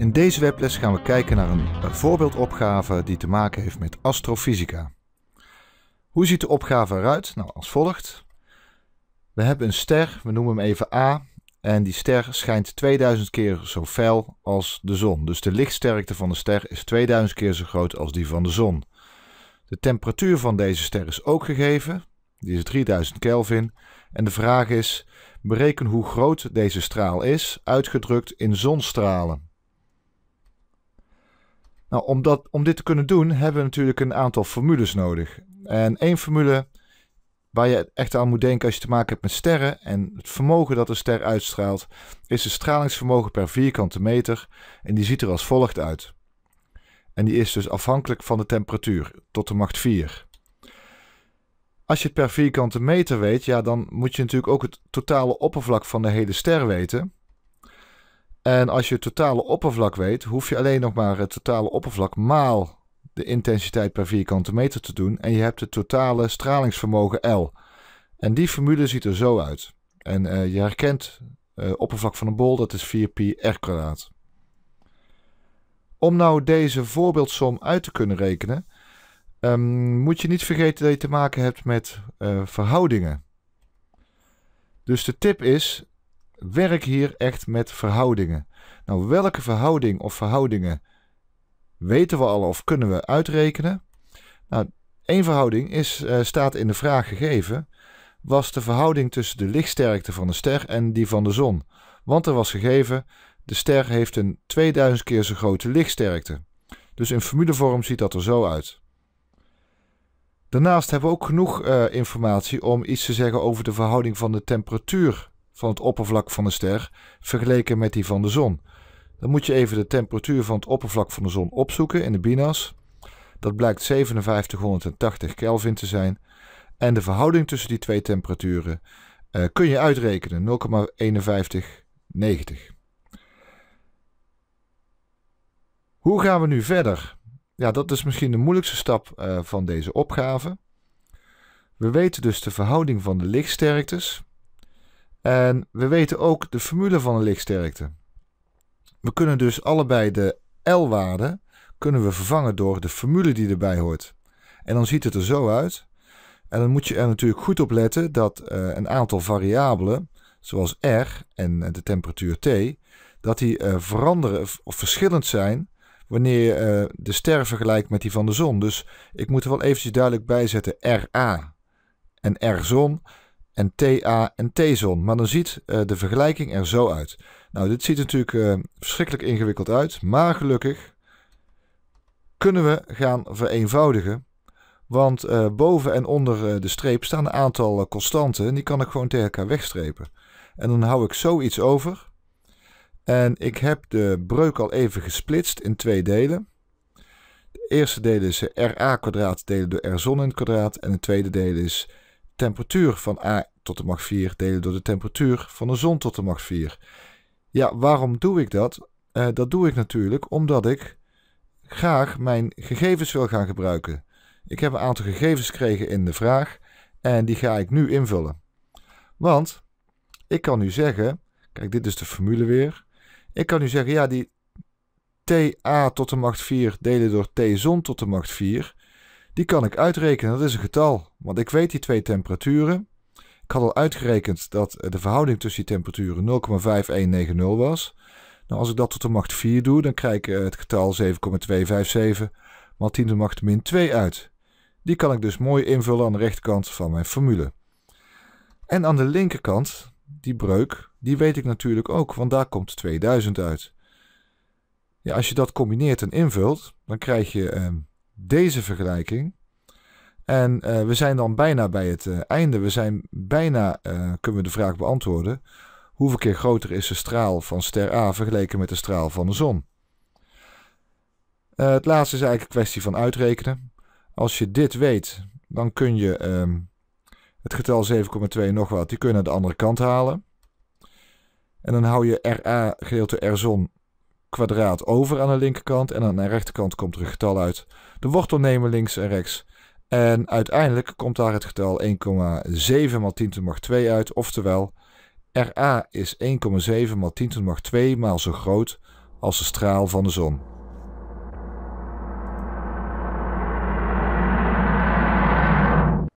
In deze webles gaan we kijken naar een voorbeeldopgave die te maken heeft met astrofysica. Hoe ziet de opgave eruit? Nou, als volgt. We hebben een ster, we noemen hem even A, en die ster schijnt 2000 keer zo fel als de zon. Dus de lichtsterkte van de ster is 2000 keer zo groot als die van de zon. De temperatuur van deze ster is ook gegeven, die is 3000 Kelvin. En de vraag is, bereken hoe groot deze straal is, uitgedrukt in zonstralen. Nou, om, om dit te kunnen doen hebben we natuurlijk een aantal formules nodig. En één formule waar je echt aan moet denken als je te maken hebt met sterren en het vermogen dat een ster uitstraalt, is het stralingsvermogen per vierkante meter. En die ziet er als volgt uit. En die is dus afhankelijk van de temperatuur, tot de macht 4. Als je het per vierkante meter weet, ja, dan moet je natuurlijk ook het totale oppervlak van de hele ster weten. En als je het totale oppervlak weet, hoef je alleen nog maar het totale oppervlak maal de intensiteit per vierkante meter te doen. En je hebt het totale stralingsvermogen L. En die formule ziet er zo uit. En eh, je herkent uh, oppervlak van een bol, dat is 4pi r kwadraat. Om nou deze voorbeeldsom uit te kunnen rekenen, ehm, moet je niet vergeten dat je te maken hebt met eh, verhoudingen. Dus de tip is, werk hier echt met verhoudingen. Nou, welke verhouding of verhoudingen weten we al of kunnen we uitrekenen? Nou, één verhouding is, eh, staat in de vraag gegeven, was de verhouding tussen de lichtsterkte van de ster en die van de zon. Want er was gegeven, de ster heeft een 2000 keer zo grote lichtsterkte. Dus in formulevorm ziet dat er zo uit. Daarnaast hebben we ook genoeg eh, informatie om iets te zeggen over de verhouding van de temperatuur van het oppervlak van de ster vergeleken met die van de zon. Dan moet je even de temperatuur van het oppervlak van de zon opzoeken in de BINAS. Dat blijkt 5780 Kelvin te zijn. En de verhouding tussen die twee temperaturen eh, kun je uitrekenen 0,5190. Hoe gaan we nu verder? Ja, dat is misschien de moeilijkste stap eh, van deze opgave. We weten dus de verhouding van de lichtsterktes. En we weten ook de formule van de lichtsterkte. We kunnen dus allebei de l waarden kunnen we vervangen door de formule die erbij hoort. En dan ziet het er zo uit. En dan moet je er natuurlijk goed op letten dat eh, een aantal variabelen, zoals R en de temperatuur T, dat die eh, veranderen of verschillend zijn wanneer je eh, de ster vergelijkt met die van de zon. Dus ik moet er wel eventjes duidelijk bij zetten RA en R zon en TA en T-zon. Maar dan ziet eh, de vergelijking er zo uit. Nou, dit ziet natuurlijk eh, verschrikkelijk ingewikkeld uit. Maar gelukkig kunnen we gaan vereenvoudigen. Want eh, boven en onder de streep staan een aantal constanten. En die kan ik gewoon tegen elkaar wegstrepen. En dan hou ik zoiets over. En ik heb de breuk al even gesplitst in twee delen. De eerste deel is RA kwadraat delen door R zon in het kwadraat. En het tweede deel is temperatuur van A tot de macht 4 delen door de temperatuur van de zon tot de macht 4. Ja, waarom doe ik dat? Eh, dat doe ik natuurlijk omdat ik graag mijn gegevens wil gaan gebruiken. Ik heb een aantal gegevens gekregen in de vraag en die ga ik nu invullen. Want ik kan nu zeggen, kijk dit is de formule weer. Ik kan nu zeggen, ja die ta tot de macht 4 delen door t zon tot de macht 4, die kan ik uitrekenen, dat is een getal. Want ik weet die twee temperaturen ik had al uitgerekend dat eh, de verhouding tussen die temperaturen 0,5190 was. Nou, als ik dat tot de macht 4 doe, dan krijg ik eh, het getal 7,257 maal 10 de macht min 2 uit. Die kan ik dus mooi invullen aan de rechterkant van mijn formule. En aan de linkerkant, die breuk, die weet ik natuurlijk ook, want daar komt 2000 uit. Ja, als je dat combineert en invult, dan krijg je ehm, deze vergelijking. En eh, we zijn dan bijna bij het eh, einde. We zijn bijna, eh, kunnen we de vraag beantwoorden, hoeveel keer groter is de straal van ster A vergeleken met de straal van de zon? het laatste is eigenlijk een kwestie van uitrekenen. Als je dit weet, dan kun je ehm, het getal 7,2 nog wat, die kun je naar de andere kant halen. En dan hou je RA gedeeld door R zon kwadraat over aan de linkerkant en aan de rechterkant komt er een getal uit. De wortel nemen links en rechts en uiteindelijk komt daar het getal 1,7 x 10 tot de macht 2 uit. Oftewel, Ra is 1,7 x 10 tot de macht 2 maal zo groot als de straal van de zon.